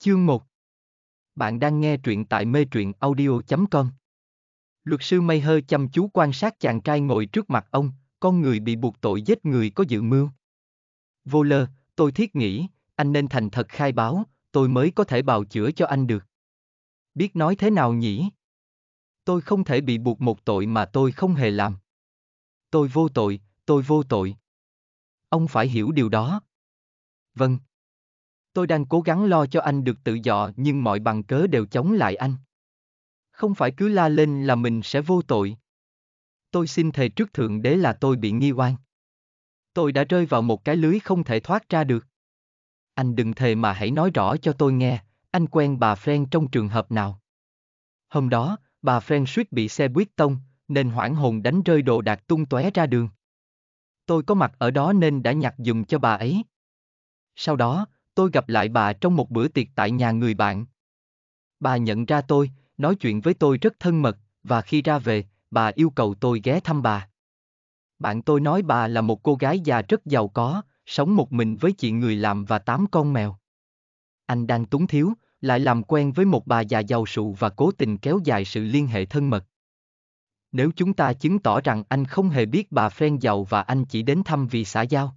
Chương 1 Bạn đang nghe truyện tại mê truyện audio.com Luật sư May hơi chăm chú quan sát chàng trai ngồi trước mặt ông, con người bị buộc tội giết người có dự mưu. Vô lơ, tôi thiết nghĩ, anh nên thành thật khai báo, tôi mới có thể bào chữa cho anh được. Biết nói thế nào nhỉ? Tôi không thể bị buộc một tội mà tôi không hề làm. Tôi vô tội, tôi vô tội. Ông phải hiểu điều đó. Vâng, Tôi đang cố gắng lo cho anh được tự do nhưng mọi bằng cớ đều chống lại anh. Không phải cứ la lên là mình sẽ vô tội. Tôi xin thề trước Thượng Đế là tôi bị nghi oan. Tôi đã rơi vào một cái lưới không thể thoát ra được. Anh đừng thề mà hãy nói rõ cho tôi nghe, anh quen bà Fren trong trường hợp nào. Hôm đó, bà Fren suýt bị xe buýt tông, nên hoảng hồn đánh rơi đồ đạc tung tóe ra đường. Tôi có mặt ở đó nên đã nhặt dùm cho bà ấy. Sau đó, tôi gặp lại bà trong một bữa tiệc tại nhà người bạn. Bà nhận ra tôi, nói chuyện với tôi rất thân mật, và khi ra về, bà yêu cầu tôi ghé thăm bà. Bạn tôi nói bà là một cô gái già rất giàu có, sống một mình với chị người làm và tám con mèo. Anh đang túng thiếu, lại làm quen với một bà già giàu sụ và cố tình kéo dài sự liên hệ thân mật. Nếu chúng ta chứng tỏ rằng anh không hề biết bà Fren giàu và anh chỉ đến thăm vì xã giao,